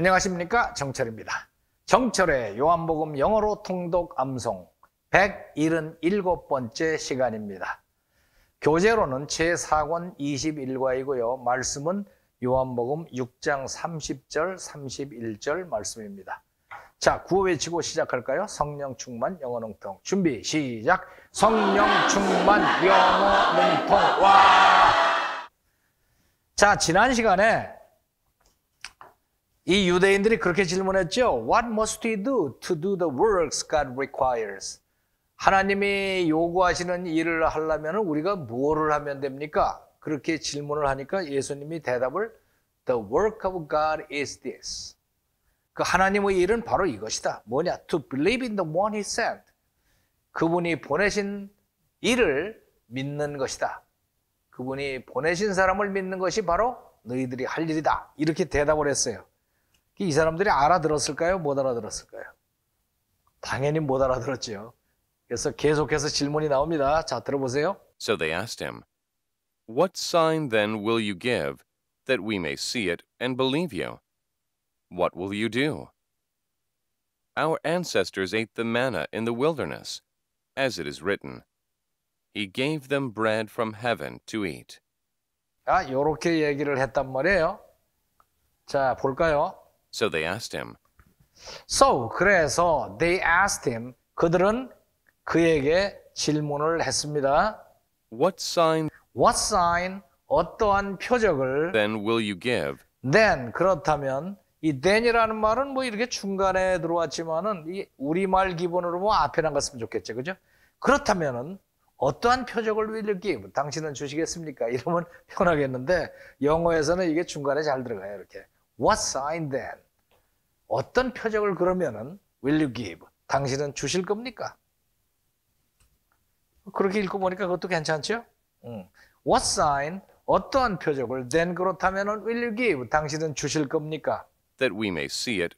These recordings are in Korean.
안녕하십니까 정철입니다. 정철의 요한복음 영어로 통독 암송 177번째 시간입니다. 교재로는 제4권 21과이고요. 말씀은 요한복음 6장 30절 31절 말씀입니다. 자, 구호 외치고 시작할까요? 성령 충만 영어 능통. 준비, 시작. 성령 충만 영어 능통. 와! 자, 지난 시간에 이 유대인들이 그렇게 질문했죠. What must we do to do the works God requires? 하나님이 요구하시는 일을 하려면 우리가 뭐를 하면 됩니까? 그렇게 질문을 하니까 예수님이 대답을 The work of God is this. 그 하나님의 일은 바로 이것이다. 뭐냐? To believe in the one he sent. 그분이 보내신 일을 믿는 것이다. 그분이 보내신 사람을 믿는 것이 바로 너희들이 할 일이다. 이렇게 대답을 했어요. 이 사람들이 알아들었을까요? 못 알아들었을까요? 당연히 못 그래서 계속해서 질문이 나옵니다. 자, 들어보세요. So they asked him, What sign then will you give that we may see it and believe you? What will you do? Our ancestors ate the manna in the wilderness, as it is written. He gave them bread from heaven to eat. 아, 요렇게 얘기를 했단 말이에요. 자, 볼까요? So they asked him. So 그래서 they asked him. 그들은 그에게 질문을 했습니다. What sign? What sign? 어떠한 표적을? Then will you give? Then 그렇다면 이 then이라는 말은 뭐 이렇게 중간에 들어왔지만은 이 우리말 기본으로 뭐 앞에 나갔으면 좋겠죠, 그죠? 그렇다면은 어떠한 표적을 위를기 당신은 주시겠습니까? 이러면 편하겠는데 영어에서는 이게 중간에 잘 들어가요, 이렇게. What sign then? 어떤 표적을 그러면은 will you give? 당신은 주실 겁니까? 그렇게 읽고 보니까 그것도 괜찮죠? 음. What sign? 어떠한 표적을 then 그렇다면은 will you give? 당신은 주실 겁니까? That we may see it.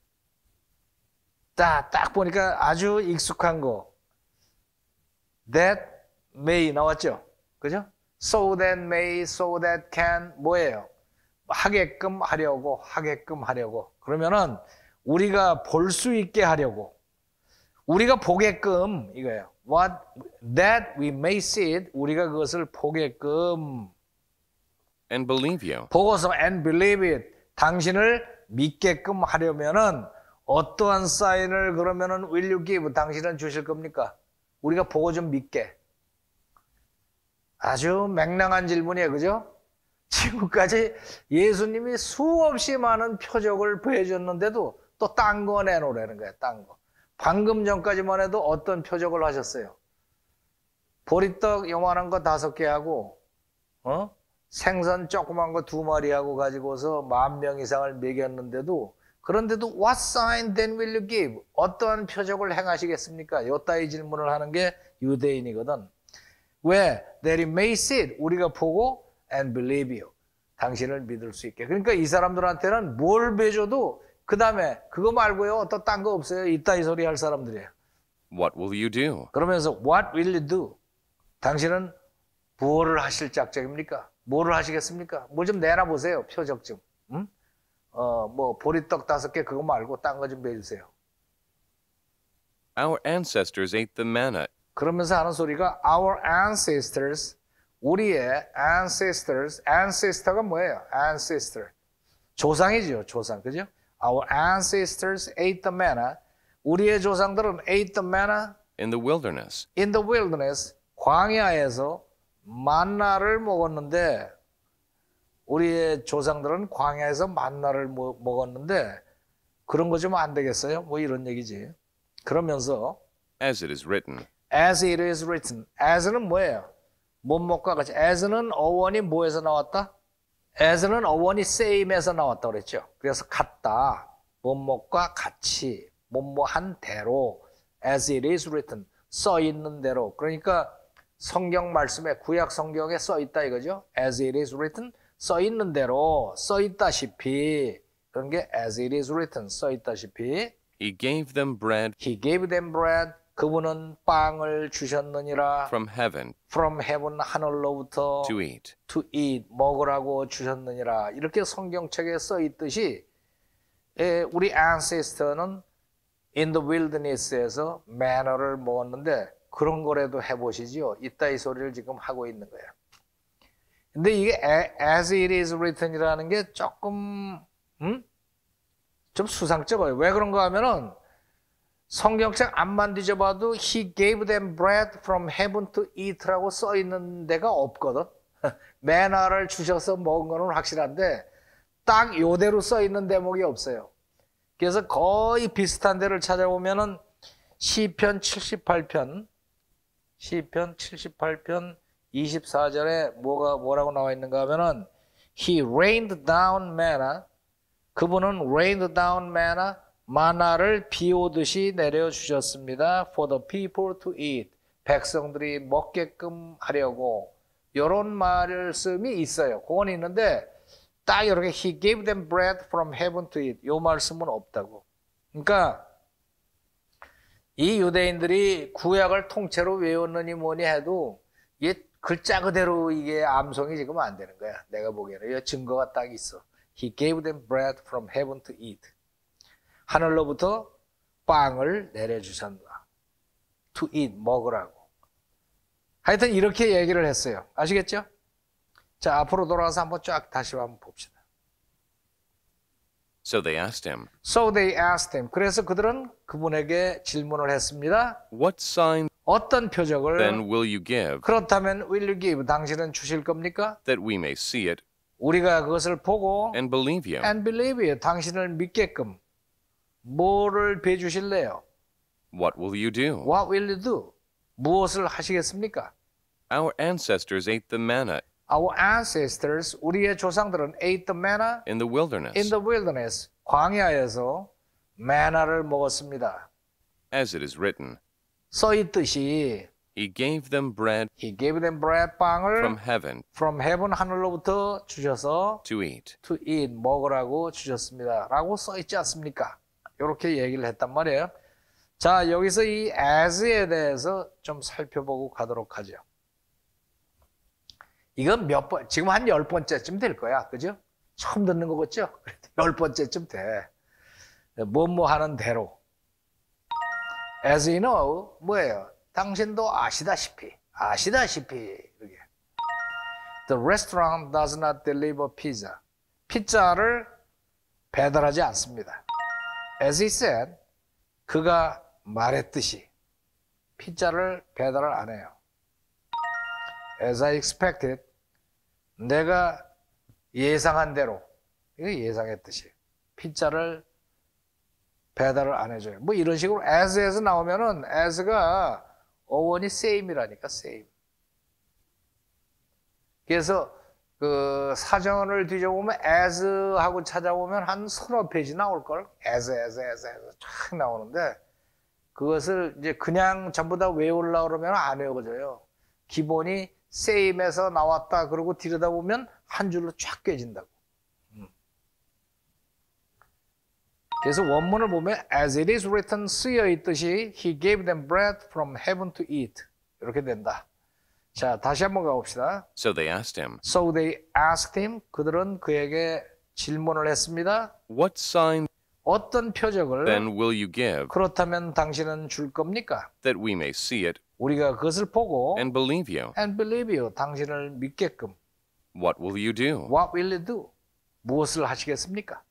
딱, 딱 보니까 아주 익숙한 거. That may 나왔죠? 그죠? So that may, so that can 뭐예요? 하게끔 하려고 하게끔 하려고 그러면은 우리가 볼 수 있게 하려고 우리가 보게끔 이거예요. What that we may see it 우리가 그것을 보게끔 and believe you 보고서 and believe it 당신을 믿게끔 하려면은 어떠한 사인을 그러면은 will you give 당신은 주실 겁니까? 우리가 보고 좀 믿게 아주 맹랑한 질문이에요, 그죠? 지금까지 예수님이 수없이 많은 표적을 보여줬는데도 또 딴 거 내놓으라는 거예요. 딴 거. 방금 전까지만 해도 어떤 표적을 하셨어요? 보리떡 요만한 거 다섯 개 하고, 어? 생선 조그만 거 두 마리 하고 가지고서 만 명 이상을 먹였는데도 그런데도 what sign then will you give? 어떠한 표적을 행하시겠습니까? 요따위 질문을 하는 게 유대인이거든. 왜? That may see it. 우리가 보고 and believe you. 당신을 믿을 수 있게. 그러니까 이 사람들한테는 뭘 배줘도 그 다음에 그거 말고요 어떤 거 없어요. 있다 이 소리 할 사람들이에요. What will you do? 그러면서 What will you do? 당신은 무엇을 하실 작정입니까? 뭐를 하시겠습니까? 뭐좀 내놔 보세요. 표적 좀. 응? 어뭐 보리떡 다섯 개 그거 말고 딴 거좀 내주세요. Our ancestors ate the manna. 그러면서 하는 소리가 Our ancestors 우리의 ancestors, ancestor가 뭐예요? ancestor. 조상이죠, 조상. 그죠? Our ancestors ate the manna. 우리의 조상들은 ate the manna in the wilderness. in the wilderness. 광야에서 만나를 먹었는데 우리의 조상들은 광야에서 만나를 먹었는데 그런 거좀안 되겠어요? 뭐 이런 얘기지. 그러면서 as it is written. as it is written. as는 뭐예요? 못목과 같이 as는 어원이 뭐에서 나왔다? as는 어원이 same에서 나왔다 그랬죠. 그래서 같다. 못목과 같이 못뭐한 대로 as it is written 써 있는 대로 그러니까 성경 말씀에 구약 성경에 써 있다 이거죠. as it is written 써 있는 대로 써 있다시피 그런 게 as it is written 써 있다시피 He gave them bread. He gave them bread. 그분은 빵을 주셨느니라. From heaven. From heaven 하늘로부터. To eat. To eat 먹으라고 주셨느니라. 이렇게 성경책에 써 있듯이 예, 우리 ancestor는 in the wilderness에서 m a 를 먹었는데 그런 거라도 해보시지요. 이따 이 소리를 지금 하고 있는 거예요. 근데 이게 as it is written이라는 게 조금 음? 좀 수상쩍어요. 왜 그런가 하면은 성경책 앞만 뒤져봐도 He gave them bread from heaven to eat라고 써 있는 데가 없거든. 메나를 주셔서 먹은 거는 확실한데 딱 요대로 써 있는 대목이 없어요. 그래서 거의 비슷한 데를 찾아보면은 시편 78편 시편 78편 24절에 뭐가 뭐라고 나와 있는가 하면은 he rained down manna 그분은 rained down manna 만나를 비 오듯이 내려 주셨습니다. For the people to eat. 백성들이 먹게끔 하려고 이런 말씀이 있어요. 그건 있는데 딱 이렇게 he gave them bread from heaven to eat. 요 말씀은 없다고. 그러니까 이 유대인들이 구약을 통째로 외웠느니 뭐니 해도 이 글자 그대로 이게 암송이 지금 안 되는 거야. 내가 보기에는 이 증거가 딱 있어. He gave them bread from heaven to eat. 하늘로부터 빵을 내려주셨나. To eat, 먹으라고. 하여튼 이렇게 얘기를 했어요. 아시겠죠? 자, 앞으로 돌아가서 한번 쫙 다시 한번 봅시다. So they asked him. So they asked him. 그래서 그들은 그분에게 질문을 했습니다. What sign 어떤 표적을 then will you give? 그렇다면 will you give? 당신은 주실 겁니까? That we may see it. 우리가 그것을 보고 and believe you. and believe you. 당신을 믿게끔 뭐를 배 주실래요? What will you do? What will you do? 무엇을 하시겠습니까? Our ancestors ate the manna. Our ancestors, 우리의 조상들은 ate the manna in the wilderness. In the wilderness, 광야에서 manna를 먹었습니다. As it is written. 써 있듯이 He gave them bread. He gave them bread 빵을 from heaven. From heaven 하늘로부터 주셔서 to eat. To eat 먹으라고 주셨습니다라고 써 있지 않습니까? 이렇게 얘기를 했단 말이에요. 자, 여기서 이 as에 대해서 좀 살펴보고 가도록 하죠. 이건 몇 번, 지금 한 열 번째쯤 될 거야. 그죠? 처음 듣는 거 같죠? 열 번째쯤 돼. 뭐뭐 뭐 하는 대로. As you know, 뭐예요? 당신도 아시다시피, 아시다시피, 이게. The restaurant does not deliver pizza. 피자를 배달하지 않습니다. As he said, 그가 말했듯이 피자를 배달을 안 해요. As I expected, 내가 예상한 대로 이거 예상했듯이 피자를 배달을 안 해줘요. 뭐 이런 식으로 as에서 나오면은 as가 어원이 same이라니까 same. 그래서 그 사전을 뒤져보면 as 하고 찾아보면 한 서너 페이지 나올걸 as, as, as, as 쫙 나오는데 그것을 이제 그냥 전부 다 외우려고 그러면 안 외워져요 기본이 same에서 나왔다 그러고 들여다보면 한 줄로 쫙 깨진다고 음. 그래서 원문을 보면 as it is written 쓰여 있듯이 he gave them bread from heaven to eat 이렇게 된다 자, 다시 한번 가봅시다. So they asked him. So they asked him. 그들은 그에게 질문을 했습니다. What sign 어떤 표적을 then will you give? 그렇다면 당신은 줄 겁니까? That we may see it. 우리가 그것을 보고 and believe you. and believe you. 당신을 믿게끔. What will you do? What will you do? 무엇을 하시겠습니까?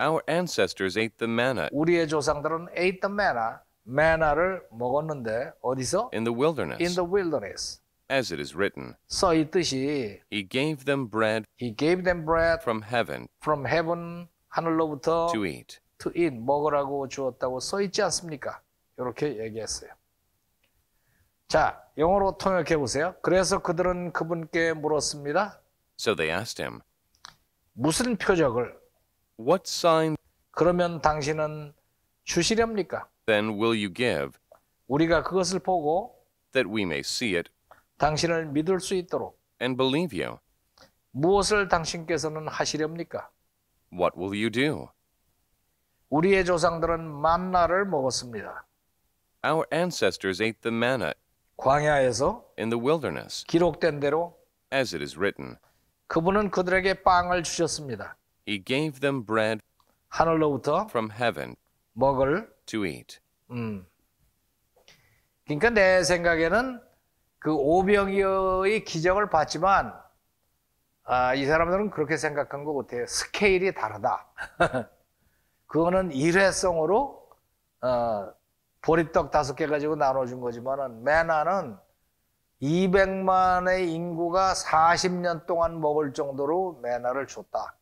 Our ancestors ate the manna. 우리의 조상들은 ate the manna, manna를 먹었는데 어디서? In the wilderness. In the wilderness. as it is written. 써이 뜻이 He gave them bread He gave them bread from heaven from heaven 하늘로부터 to eat. to eat 먹으라고 주었다고 써 있지 않습니까? 이렇게 얘기했어요. 자, 영어로 통역해 보세요. 그래서 그들은 그분께 물었습니다. So they asked him, 무슨 표적을? What sign 그러면 당신은 주시렵니까? then will you give 우리가 그것을 보고 that we may see it 당신을 믿을 수 있도록 and believe you. 무엇을 당신께서는 하시렵니까? What will you do? 우리의 조상들은 만나를 먹었습니다. Our ancestors ate the manna 광야에서 in the wilderness. 기록된 대로 as it is written. 그분은 그들에게 빵을 주셨습니다. He gave them bread 하늘로부터 from heaven 먹을 to eat. 음. 그러니까 내 생각에는 그 오병이어의 기적을 봤지만 아, 이 사람들은 그렇게 생각한 것 같아요. 스케일이 다르다. 그거는 일회성으로 어, 보리떡 다섯 개 가지고 나눠준 거지만은 메는 200만의 인구가 40년 동안 먹을 정도로 메나를 줬다.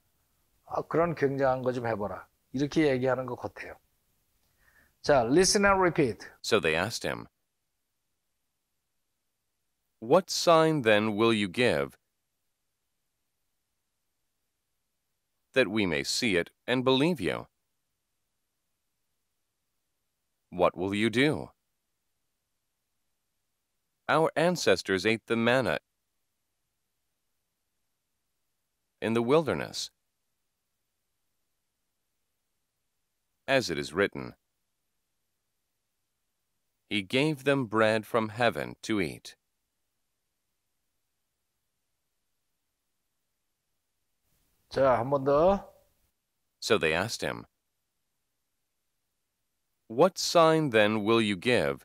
아, 그런 굉장한 거 좀 해보라. 이렇게 얘기하는 것 같아요. 자, listen and repeat. So they asked him. What sign then will you give that we may see it and believe you? What will you do? Our ancestors ate the manna in the wilderness. As it is written, He gave them bread from heaven to eat. 자, 더. So they asked him, What sign then will you give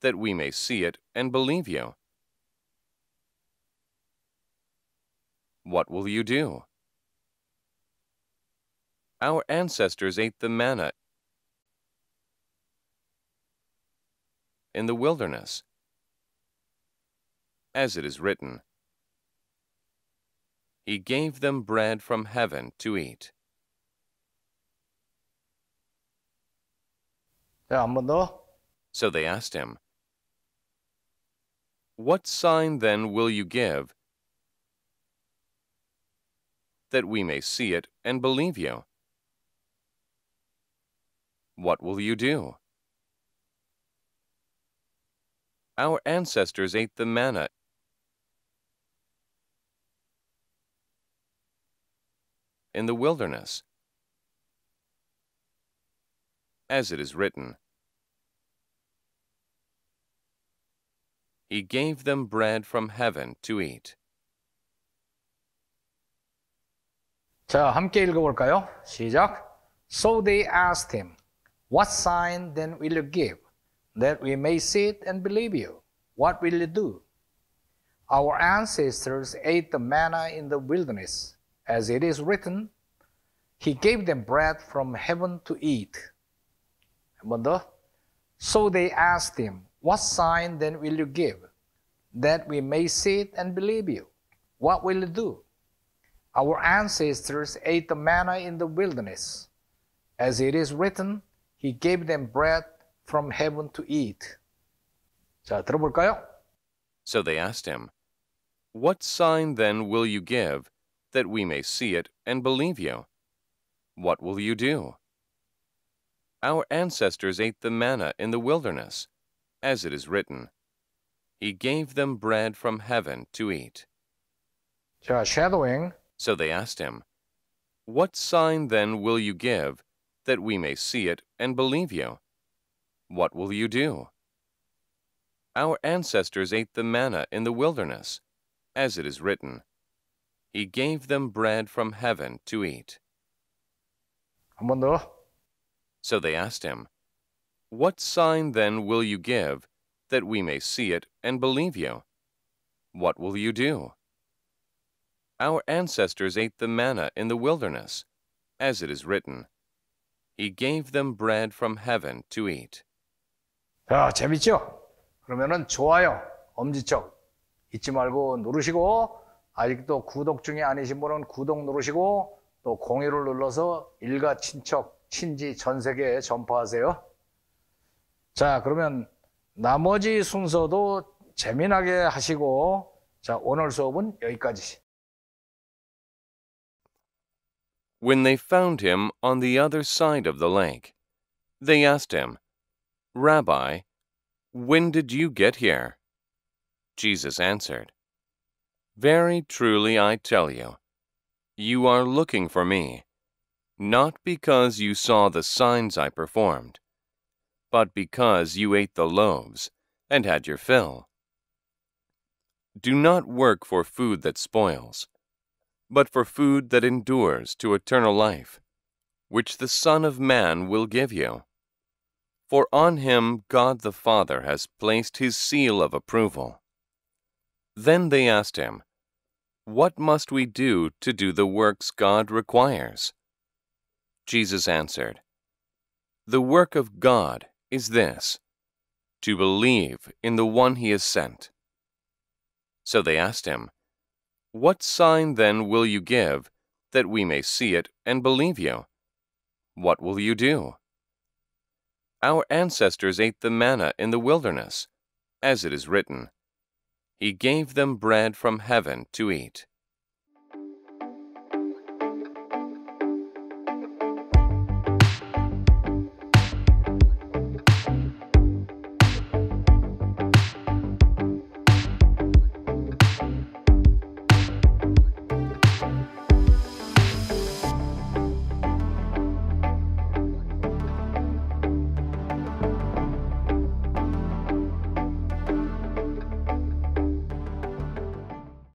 that we may see it and believe you? What will you do? Our ancestors ate the manna in the wilderness, as it is written he gave them bread from heaven to eat. So they asked him, What sign then will you give that we may see it and believe you? What will you do? Our ancestors ate the manna in the wilderness. As it is written, He gave them bread from heaven to eat. 자, 함께 읽어볼까요? 시작. So they asked him, What sign then will you give, that we may see it and believe you? What will you do? Our ancestors ate the manna in the wilderness as it is written, He gave them bread from heaven to eat. so they asked him, What sign then will you give, that we may see it and believe you? What will you do? Our ancestors ate the manna in the wilderness. As it is written, He gave them bread from heaven to eat. 자, 들어볼까요? So they asked him, What sign then will you give that we may see it and believe you. What will you do? Our ancestors ate the manna in the wilderness, as it is written. He gave them bread from heaven to eat. So they asked him, What sign then will you give that we may see it and believe you? What will you do? Our ancestors ate the manna in the wilderness, as it is written he gave them bread from heaven to eat. So they asked him, What sign then will you give that we may see it and believe you? What will you do? Our ancestors ate the manna in the wilderness, as it is written. He gave them bread from heaven to eat. 야, 재밌죠? 그러면은 좋아요. 엄지척 잊지 말고 누르시고 아직도 구독 중에 아니신 분은 구독 누르시고 또 공유를 눌러서 일가 친척 친지 전 세계에 전파하세요. 자 그러면 나머지 순서도 재미나게 하시고 자 오늘 수업은 여기까지. When they found him on the other side of the lake, they asked him, Rabbi, when did you get here? Jesus answered, Very truly I tell you, you are looking for me, not because you saw the signs I performed, but because you ate the loaves and had your fill. Do not work for food that spoils, but for food that endures to eternal life, which the Son of Man will give you. For on him God the Father has placed his seal of approval. Then they asked him, what must we do to do the works God requires? Jesus answered, The work of God is this to believe in the one he has sent. So they asked him, What sign then will you give that we may see it and believe you? What will you do? Our ancestors ate the manna in the wilderness, as it is written, he gave them bread from heaven to eat.